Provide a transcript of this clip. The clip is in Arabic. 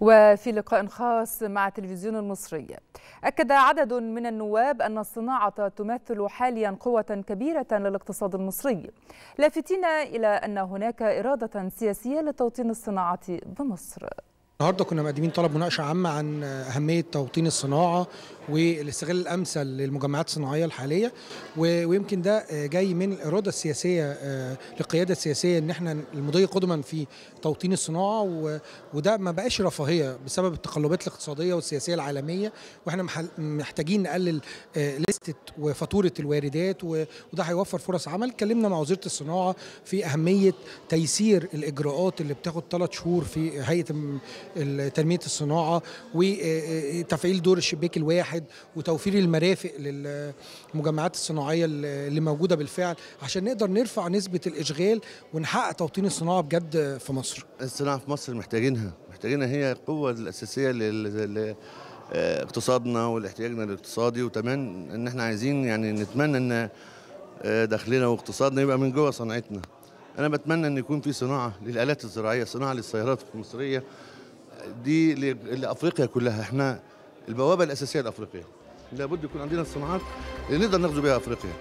وفي لقاء خاص مع تلفزيون المصري أكد عدد من النواب أن الصناعة تمثل حاليا قوة كبيرة للاقتصاد المصري لافتين إلى أن هناك إرادة سياسية لتوطين الصناعة بمصر النهارده كنا مقدمين طلب مناقشه عامه عن اهميه توطين الصناعه والاستغلال الامثل للمجمعات الصناعيه الحاليه ويمكن ده آه، جاي من الاراده السياسيه آه، للقياده السياسيه ان احنا المضي قدما في توطين الصناعه وده ما بقاش رفاهيه بسبب التقلبات الاقتصاديه والسياسيه العالميه واحنا محتاجين نقلل آه، لستة وفاتوره الواردات وده هيوفر فرص عمل اتكلمنا مع وزيره الصناعه في اهميه تيسير الاجراءات اللي بتاخد ثلاث شهور في هيئه تنميه الصناعه وتفعيل دور الشباك الواحد المواعيد وتوفير المرافق للمجمعات الصناعيه اللي موجوده بالفعل عشان نقدر نرفع نسبه الاشغال ونحقق توطين الصناعه بجد في مصر. الصناعه في مصر محتاجينها، محتاجينها هي القوه الاساسيه لل آه، اقتصادنا والاحتياجنا الاقتصادي وكمان ان احنا عايزين يعني نتمنى ان آه، دخلنا واقتصادنا يبقى من جوه صناعتنا انا بتمنى ان يكون في صناعه للالات الزراعيه صناعه للسيارات المصريه دي لافريقيا كلها احنا البوابه الاساسيه لافريقيا لابد يكون عندنا الصناعات اللي نقدر ناخذ بها افريقيا